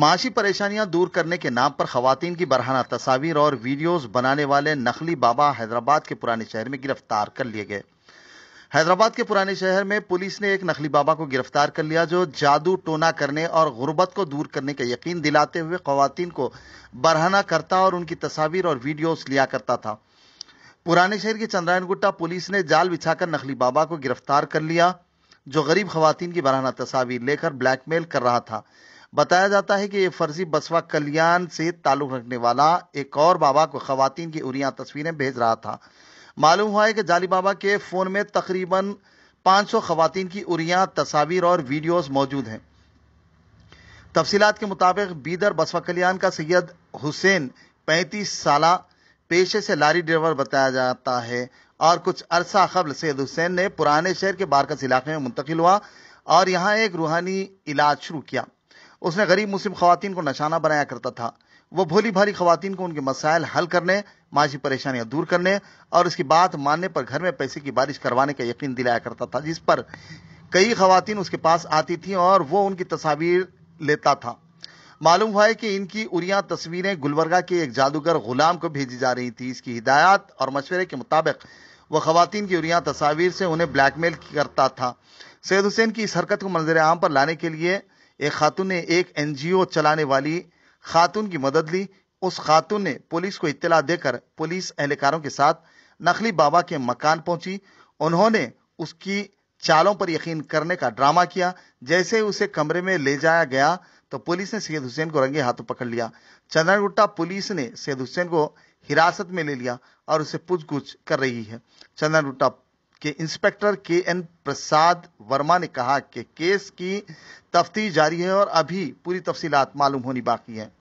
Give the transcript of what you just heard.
माशी परेशानियां दूर करने के नाम पर खातन की बरहाना तस्वीर और वीडियोस बनाने वाले नकली बाबा हैदराबाद के पुराने शहर में गिरफ्तार कर लिए गए हैदराबाद के पुराने शहर में पुलिस ने एक नकली बाबा को गिरफ्तार कर लिया जो जादू टोना करने और गुर्बत को दूर करने का यकीन दिलाते हुए खातन को बरहना करता और उनकी तस्वीर और वीडियोज लिया करता था पुराने शहर की चंद्रायन गुट्टा पुलिस ने जाल बिछाकर नकली बाबा को गिरफ्तार कर लिया जो गरीब खातन की बरहाना तस्वीर लेकर ब्लैकमेल कर रहा था बताया जाता है कि ये फर्जी बसवा कल्याण से ताल्लुक रखने वाला एक और बाबा को खातन की उरिया तस्वीरें भेज रहा था मालूम हुआ है कि जाली बाबा के फ़ोन में तकरीबन 500 खातन की उरिया तस्वीर और वीडियोस मौजूद हैं तफसीत के मुताबिक बीदर बसवा कल्याण का सैयद हुसैन पैंतीस साल पेशे से लारी ड्राइवर बताया जाता है और कुछ अरसा कबल सैयद हुसैन ने पुराने शहर के बारकस इलाके में मुंतकिल हुआ और यहाँ एक रूहानी इलाज शुरू किया उसने गरीब मुस्लिम खातन को निशाना बनाया करता था वह भोली भाली खातन को उनके मसाइल हल करने माजी परेशानियां दूर करने और उसकी बात मानने पर घर में पैसे की बारिश करवाने का यकीन दिलाया करता था जिस पर कई खातन उसके पास आती थी और वो उनकी तस्वीर लेता था मालूम हुआ है कि इनकी उरिया तस्वीरें गुलबर्गा के एक जादूगर गुलाम को भेजी जा रही थी इसकी हिदायत और मशवरे के मुताबिक वह खातन की उरिया तस्वीर से उन्हें ब्लैकमेल करता था सैद हुसैन की इस हरकत को मंजर आम पर लाने के लिए एक खातून ने एक एनजीओ चलाने वाली खातून की मदद ली उस खातून ने पुलिस को इतला देकर पुलिस एहलकारों के साथ नकली बाबा के मकान पहुंची उन्होंने उसकी चालों पर यकीन करने का ड्रामा किया जैसे ही उसे कमरे में ले जाया गया तो पुलिस ने सैयद हुसैन को रंगे हाथों पकड़ लिया चंदन गुट्टा पुलिस ने सैयद हुसैन को हिरासत में ले लिया और उसे पूछ कर रही है चंदन गुट्टा के इंस्पेक्टर के एन प्रसाद वर्मा ने कहा कि केस की तफ्तीश जारी है और अभी पूरी तफसीलात मालूम होनी बाकी है